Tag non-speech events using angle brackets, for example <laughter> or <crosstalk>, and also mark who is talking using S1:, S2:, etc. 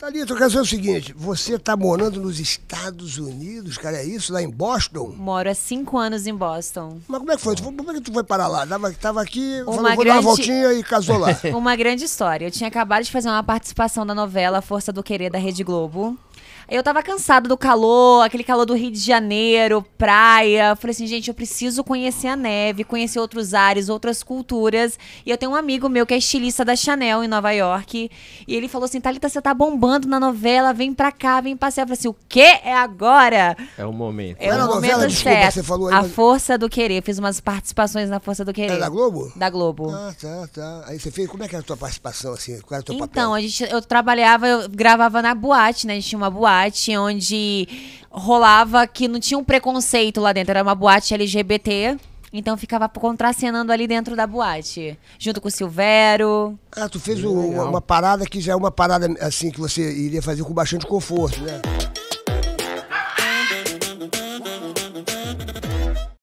S1: Thalita, eu quero dizer o seguinte: você está morando nos Estados Unidos, cara, é isso? Lá em Boston?
S2: Moro há cinco anos em Boston.
S1: Mas como é que foi? Como é que tu foi parar lá? Tava, tava aqui, uma falou, grande... vou dar uma voltinha e casou lá. <laughs> uma
S2: grande história. Eu tinha acabado de fazer uma participação da novela Força do Querer da Rede Globo. Eu tava cansada do calor, aquele calor do Rio de Janeiro, praia. falei assim, gente, eu preciso conhecer a neve, conhecer outros ares, outras culturas. E eu tenho um amigo meu que é estilista da Chanel em Nova York. E ele falou assim: Thalita, você tá bombando na novela, vem pra cá, vem passear. Eu falei assim: o quê? É agora?
S3: É o momento. É, é o momento desculpa, certo. Você falou aí, a
S2: Força do Querer. fiz umas participações na Força do é Querer. É da Globo? Da Globo.
S4: Ah, tá, tá. Aí você fez. Como é que era a tua participação, assim? Qual era o teu então, papel?
S2: Então, eu trabalhava, eu gravava na boate, né? A gente tinha uma boate boate onde rolava que não tinha um preconceito lá dentro, era uma boate LGBT. Então ficava contracenando ali dentro da boate,
S1: junto com o Silvero. Ah, tu fez o, uma parada que já é uma parada assim que você iria fazer com bastante conforto, né?